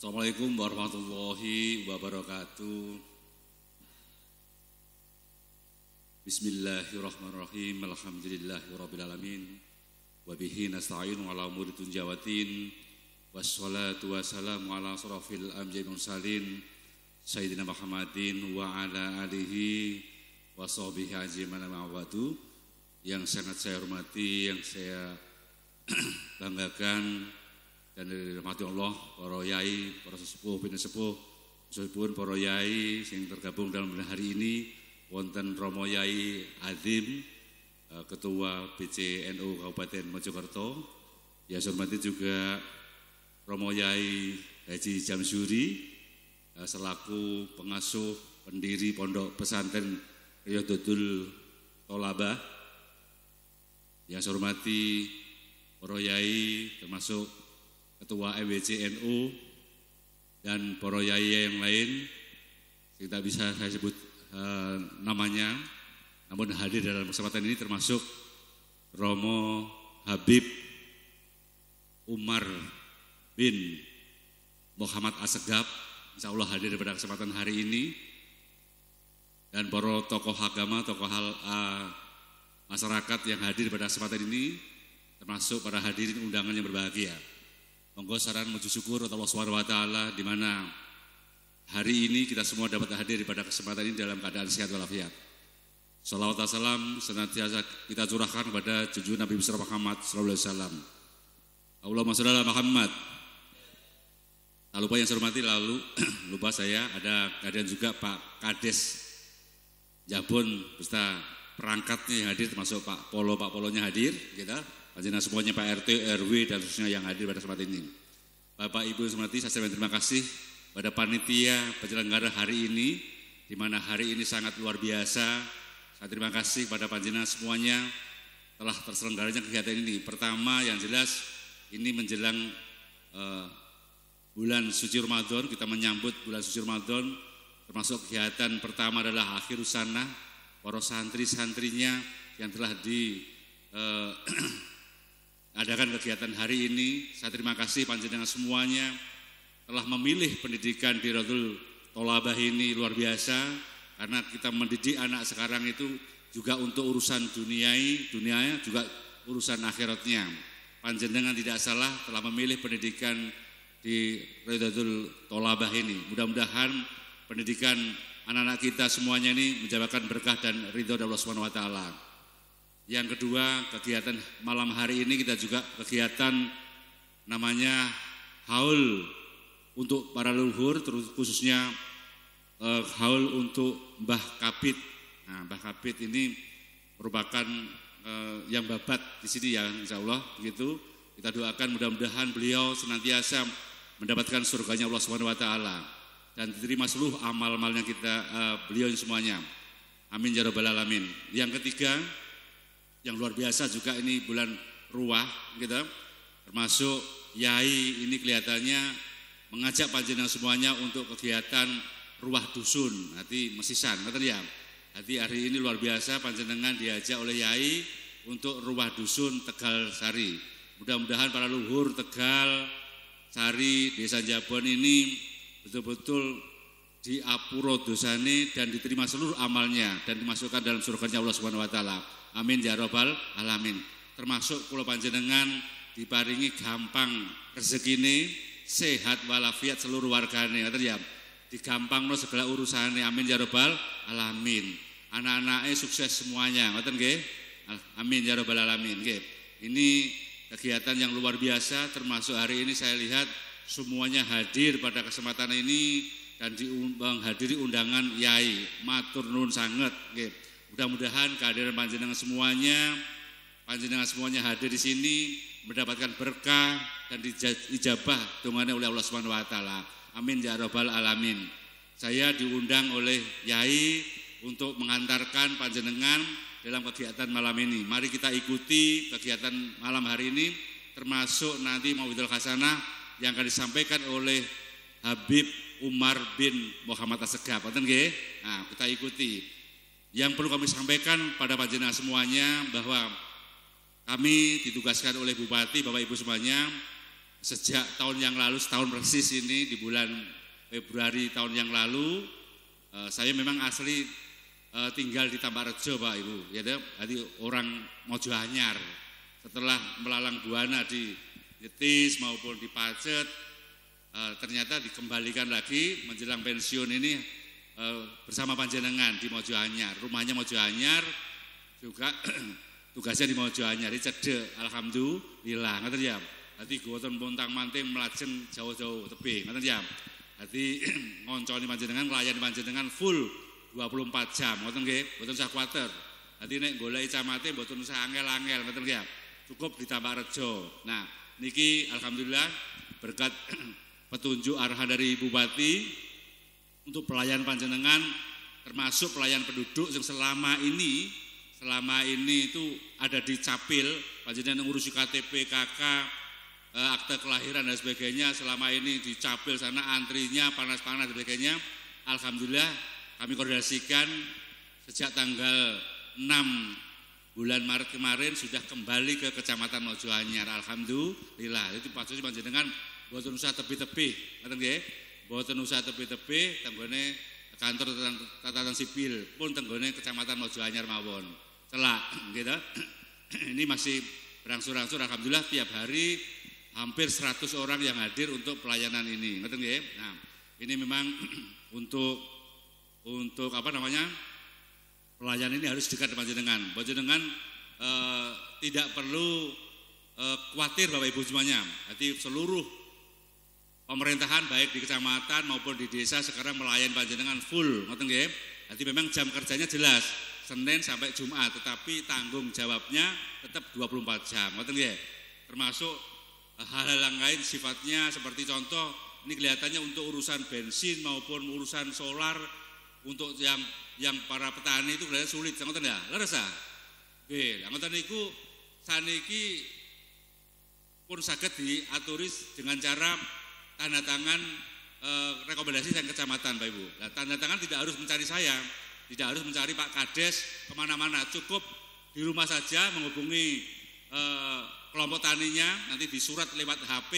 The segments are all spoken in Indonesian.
Assalamualaikum warahmatullahi wabarakatuh. Bismillahirrahmanirrahim. Alhamdulillahirabbil alamin. Wa bihi nasta'inu ala umuri tunjawatin. Wassalatu wassalamu ala asrafil anbiya'i mursalin sayyidina Muhammadin wa ala alihi wa sahbihi ajmain yang sangat saya hormati, yang saya banggakan dan dirahmati Allah para yai, para sesepuh, bin sepuh, sesepuh para yai yang tergabung dalam hari ini wonten Romo Yai Azim eh, Ketua BCNU Kabupaten Mojokerto ya saya hormati juga Romo Yai Haji Jamsuri eh, selaku pengasuh pendiri Pondok Pesantren Riyadudul Tolabah yang saya hormati para yai termasuk ketua MWCNU e dan para yai yang lain kita bisa saya sebut uh, namanya namun hadir dalam kesempatan ini termasuk Romo Habib Umar bin Muhammad Asegaf insya Allah hadir pada kesempatan hari ini dan para tokoh agama, tokoh hal, uh, masyarakat yang hadir pada kesempatan ini termasuk para hadirin undangan yang berbahagia. Monggo saran menuju syukur Allah Subhanahu wa taala di mana hari ini kita semua dapat hadir pada kesempatan ini dalam keadaan sehat walafiat. Salawat dan salam senantiasa kita curahkan kepada cucu Nabi besar Muhammad sallallahu alaihi wasallam. Allahumma shalli ala Muhammad. Tak lupa yang saya hormati lalu lupa saya ada kalian juga Pak Kades Jabon beserta perangkatnya hadir termasuk Pak Polo Pak Polonya hadir kita. Pak semuanya Pak RT, RW, dan khususnya yang hadir pada kesempatan ini. Bapak Ibu Semati, saya sampaikan terima kasih pada panitia penyelenggara hari ini, di mana hari ini sangat luar biasa. Saya terima kasih pada Panjenengan semuanya telah terselenggaranya kegiatan ini. Pertama yang jelas ini menjelang uh, bulan suci Ramadan, kita menyambut bulan suci Ramadan, termasuk kegiatan pertama adalah akhir usana, para santri-santrinya yang telah di uh, adakan kegiatan hari ini. Saya terima kasih panjenengan semuanya telah memilih pendidikan di Radul Tolabah ini luar biasa karena kita mendidik anak sekarang itu juga untuk urusan duniai, dunianya juga urusan akhiratnya. Panjenengan tidak salah telah memilih pendidikan di Radul Tolabah ini. Mudah-mudahan pendidikan anak-anak kita semuanya ini menjabarkan berkah dan ridho dari Allah Subhanahu wa taala. Yang kedua, kegiatan malam hari ini kita juga kegiatan namanya haul untuk para leluhur, terus khususnya eh, haul untuk Mbah Kapit. Nah, Mbah Kapit ini merupakan eh, yang babat di sini ya, insya Allah begitu. Kita doakan mudah-mudahan beliau senantiasa mendapatkan surganya Allah Subhanahu Wa Taala dan diterima seluruh amal-amalnya kita eh, beliau semuanya. Amin ya robbal alamin. Yang ketiga, yang luar biasa juga ini bulan ruah gitu. Termasuk Yai ini kelihatannya mengajak panjenengan semuanya untuk kegiatan ruah dusun, nanti mesisan, ngerti ya? Hati hari ini luar biasa panjenengan diajak oleh Yai untuk ruah dusun Tegal Sari. Mudah-mudahan para luhur Tegal Sari Desa Jabon ini betul-betul diapuro dosane dan diterima seluruh amalnya dan dimasukkan dalam surganya Allah Subhanahu wa taala. Amin ya robbal alamin. Termasuk kula panjenengan diparingi gampang rezekine, sehat walafiat seluruh wargane. Ngoten ya. Digampangno segala urusane. Amin ya robbal alamin. Anak-anaknya sukses semuanya. Ngoten nggih? Amin ya robbal alamin. Nggih. Ini kegiatan yang luar biasa termasuk hari ini saya lihat semuanya hadir pada kesempatan ini dan diundang hadiri undangan Yai matur nun sangat. Mudah-mudahan kehadiran panjenengan semuanya panjenengan semuanya hadir di sini mendapatkan berkah dan dijabah dengannya oleh Allah Subhanahu wa taala. Amin ya rabbal alamin. Saya diundang oleh Yai untuk mengantarkan panjenengan dalam kegiatan malam ini. Mari kita ikuti kegiatan malam hari ini termasuk nanti Mawidul khasana yang akan disampaikan oleh Habib Umar bin Muhammad Asegaf. Wonten nggih? Nah, kita ikuti. Yang perlu kami sampaikan pada panjenengan semuanya bahwa kami ditugaskan oleh Bupati Bapak Ibu semuanya sejak tahun yang lalu setahun persis ini di bulan Februari tahun yang lalu eh, saya memang asli eh, tinggal di Tambarejo Pak Ibu ya jadi orang anyar setelah melalang buana di Yetis maupun di Pacet uh, ternyata dikembalikan lagi menjelang pensiun ini uh, bersama panjenengan di Mojoanyar. Rumahnya Mojoanyar juga tugasnya di Mojoanyar. Cedek, alhamdulillah. ngerti ya. Nanti gue pontang manting melajeng jauh-jauh tepi, ngerti ya. ngoncon di panjenengan, layan panjenengan full 24 jam. ngerti ya? mboten usah kuwatir. nanti nek golek camatnya, mboten usah angel-angel, ngoten ya? Cukup ditambah rejo. Nah, niki alhamdulillah berkat petunjuk arahan dari Bupati untuk pelayan panjenengan termasuk pelayan penduduk yang selama ini selama ini itu ada di capil panjenengan mengurusi KTP KK eh, akte kelahiran dan sebagainya selama ini di capil sana antrinya panas-panas dan sebagainya Alhamdulillah kami koordinasikan sejak tanggal 6 bulan Maret kemarin sudah kembali ke Kecamatan Mojoanyar Alhamdulillah itu pasti panjenengan mboten usah tepi tepi ngoten nggih. Mboten usah tepi-tepi, tenggone kantor catatan sipil pun tenggone Kecamatan Mojoanyar mawon. Celak gitu. Ini masih berangsur-angsur alhamdulillah tiap hari hampir 100 orang yang hadir untuk pelayanan ini. Ngoten nggih. Nah, ini memang untuk untuk apa namanya? pelayanan ini harus dekat panjenengan. Jenengan eh, tidak perlu eh, khawatir Bapak Ibu semuanya. Jadi seluruh pemerintahan baik di kecamatan maupun di desa sekarang melayan panjenengan full, ngoten nggih. Jadi memang jam kerjanya jelas, Senin sampai Jumat, tetapi tanggung jawabnya tetap 24 jam, ngoten nggih. Termasuk eh, hal-hal yang lain sifatnya seperti contoh ini kelihatannya untuk urusan bensin maupun urusan solar untuk yang yang para petani itu kelihatan sulit, ngoten ya. Leres ah. Nggih, ngoten niku saniki pun sakit diaturis dengan cara tanda tangan e, rekomendasi dan kecamatan Pak Ibu. Nah, tanda tangan tidak harus mencari saya, tidak harus mencari Pak Kades kemana-mana, cukup di rumah saja menghubungi e, kelompok taninya, nanti disurat lewat HP,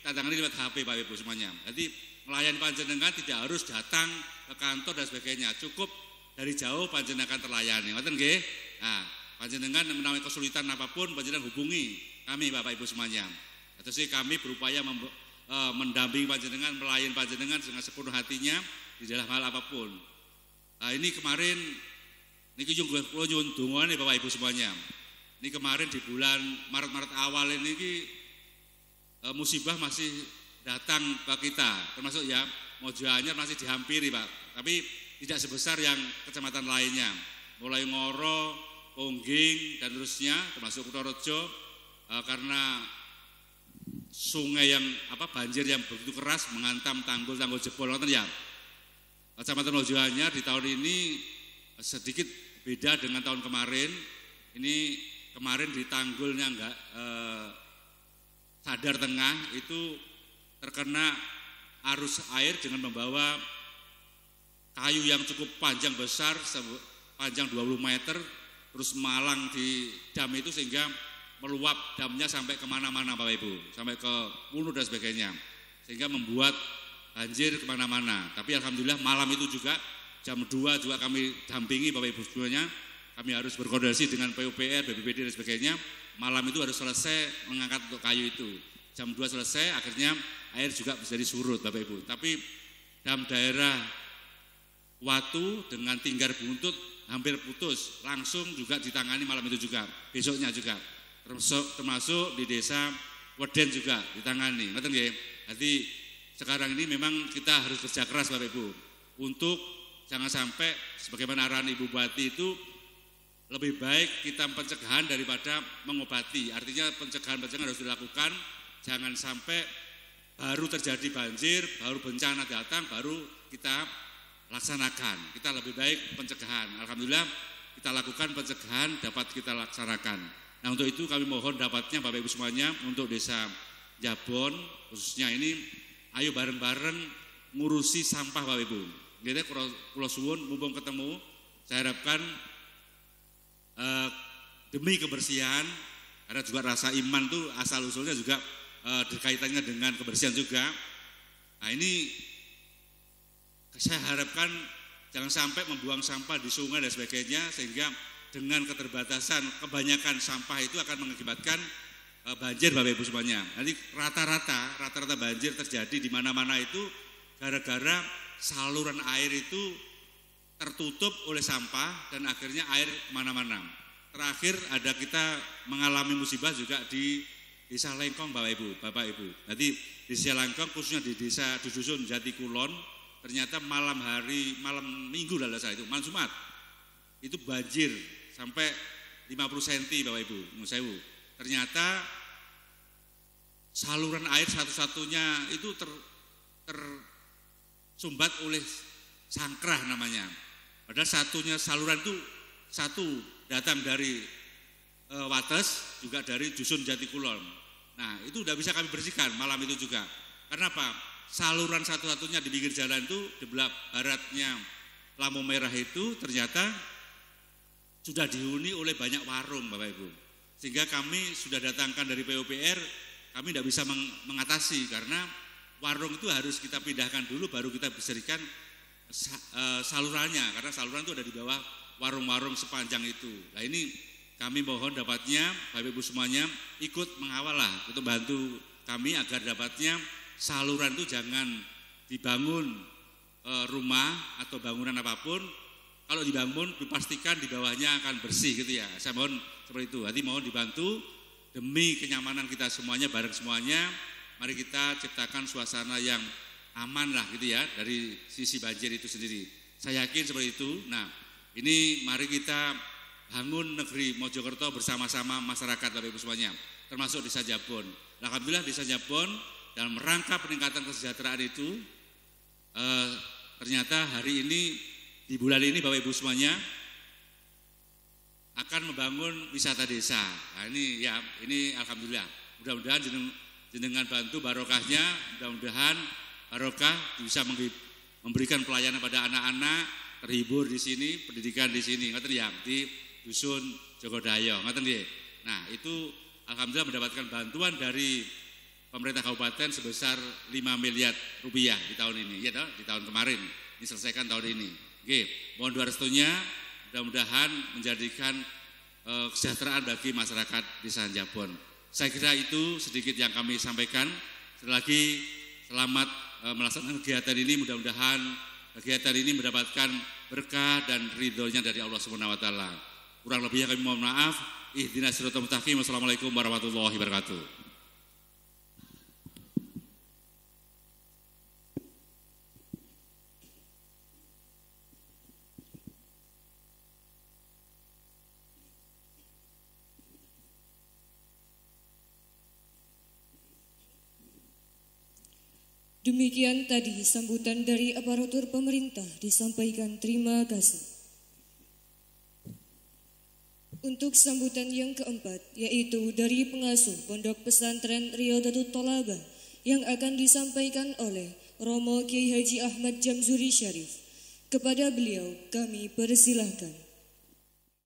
tanda tangan lewat HP Pak Ibu semuanya. Jadi nelayan panjenengan tidak harus datang ke kantor dan sebagainya, cukup dari jauh panjenengan terlayani. Ngoten nggih? Nah, panjenengan mengalami kesulitan apapun panjenengan hubungi kami Bapak Ibu semuanya. Atau sih kami berupaya e, mendampingi panjenengan, melayani panjenengan dengan sepenuh hatinya di dalam hal apapun. Nah, ini kemarin ini yo kula nyuwun dongane Bapak Ibu semuanya. Ini kemarin di bulan Maret-Maret awal ini ki, eh, musibah masih datang ke kita, termasuk ya Mojo masih dihampiri, Pak. Tapi tidak sebesar yang kecamatan lainnya. Mulai Ngoro, Pongging dan terusnya termasuk Kutorojo, eh, karena sungai yang apa banjir yang begitu keras mengantam tanggul-tanggul jebol nonton ya. Kecamatan Mojoanya di tahun ini sedikit beda dengan tahun kemarin. Ini kemarin di tanggulnya enggak eh, sadar tengah itu terkena arus air dengan membawa kayu yang cukup panjang besar panjang 20 meter terus malang di dam itu sehingga meluap damnya sampai kemana-mana Bapak Ibu, sampai ke Wulu dan sebagainya. Sehingga membuat banjir kemana-mana. Tapi Alhamdulillah malam itu juga jam 2 juga kami dampingi Bapak Ibu semuanya. Kami harus berkoordinasi dengan PUPR, bppd dan sebagainya. Malam itu harus selesai mengangkat untuk kayu itu. Jam 2 selesai akhirnya air juga bisa surut Bapak Ibu. Tapi dam daerah Watu dengan tinggal buntut hampir putus, langsung juga ditangani malam itu juga, besoknya juga termasuk, termasuk di desa Weden juga ditangani. Ngerti nggih? Jadi sekarang ini memang kita harus kerja keras Bapak Ibu untuk jangan sampai sebagaimana arahan Ibu Bupati itu lebih baik kita pencegahan daripada mengobati. Artinya pencegahan-pencegahan harus dilakukan, jangan sampai baru terjadi banjir, baru bencana datang, baru kita laksanakan. Kita lebih baik pencegahan. Alhamdulillah kita lakukan pencegahan dapat kita laksanakan. Nah untuk itu kami mohon dapatnya Bapak Ibu semuanya untuk desa Jabon khususnya ini ayo bareng-bareng ngurusi sampah Bapak Ibu. Jadi pulau suwon mumpung ketemu, saya harapkan eh, demi kebersihan, ada juga rasa iman tuh asal usulnya juga eh, dikaitannya dengan kebersihan juga. Nah ini saya harapkan jangan sampai membuang sampah di sungai dan sebagainya sehingga dengan keterbatasan kebanyakan sampah itu akan mengakibatkan eh, banjir Bapak Ibu semuanya. Jadi rata-rata rata-rata banjir terjadi di mana-mana itu gara-gara saluran air itu tertutup oleh sampah dan akhirnya air mana-mana. Terakhir ada kita mengalami musibah juga di Desa Lengkong Bapak Ibu, Bapak Ibu. Jadi di Desa Lengkong khususnya di Desa di Dusun Jati Kulon ternyata malam hari malam Minggu lah saya itu, malam Jumat itu banjir sampai 50 cm Bapak Ibu, Musewu. Ternyata saluran air satu-satunya itu ter, tersumbat oleh sangkrah namanya. Padahal satunya saluran itu satu datang dari e, Wates juga dari Dusun Kulon. Nah itu udah bisa kami bersihkan malam itu juga. Karena apa? Saluran satu-satunya di pinggir jalan itu di belah baratnya Lamu Merah itu ternyata sudah dihuni oleh banyak warung Bapak Ibu. Sehingga kami sudah datangkan dari PUPR, kami tidak bisa mengatasi karena warung itu harus kita pindahkan dulu baru kita e, salurannya karena saluran itu ada di bawah warung-warung sepanjang itu. Nah ini kami mohon dapatnya Bapak Ibu semuanya ikut mengawal lah untuk bantu kami agar dapatnya saluran itu jangan dibangun eh, rumah atau bangunan apapun kalau dibangun dipastikan di bawahnya akan bersih gitu ya. Saya mohon seperti itu. Hati mohon dibantu demi kenyamanan kita semuanya bareng semuanya. Mari kita ciptakan suasana yang aman lah gitu ya dari sisi banjir itu sendiri. Saya yakin seperti itu. Nah, ini mari kita bangun negeri Mojokerto bersama-sama masyarakat Bapak Ibu semuanya, termasuk di Sajabon. Alhamdulillah di Sajabon dalam rangka peningkatan kesejahteraan itu eh, ternyata hari ini di bulan ini Bapak Ibu semuanya akan membangun wisata desa. Nah, ini ya ini alhamdulillah. Mudah-mudahan jeneng, bantu barokahnya, mudah-mudahan barokah bisa memberikan pelayanan pada anak-anak, terhibur di sini, pendidikan di sini, ngaten ya, di dusun Jogodayo, ngaten nggih. Nah, itu alhamdulillah mendapatkan bantuan dari pemerintah kabupaten sebesar 5 miliar rupiah di tahun ini, ya di tahun kemarin, diselesaikan tahun ini. Oke, mohon doa restunya mudah-mudahan menjadikan e, kesejahteraan bagi masyarakat di Sanjabon. Saya kira itu sedikit yang kami sampaikan. Sekali lagi selamat e, melaksanakan kegiatan ini. Mudah-mudahan kegiatan ini mendapatkan berkah dan ridhonya dari Allah Subhanahu wa Kurang lebihnya kami mohon maaf. Ihdinas siratal mustaqim. Wassalamualaikum warahmatullahi wabarakatuh. Demikian tadi sambutan dari aparatur pemerintah disampaikan terima kasih. Untuk sambutan yang keempat, yaitu dari pengasuh Pondok Pesantren Rio Datu Tolaba yang akan disampaikan oleh Romo Kiai Haji Ahmad Jamzuri Syarif. Kepada beliau kami persilahkan.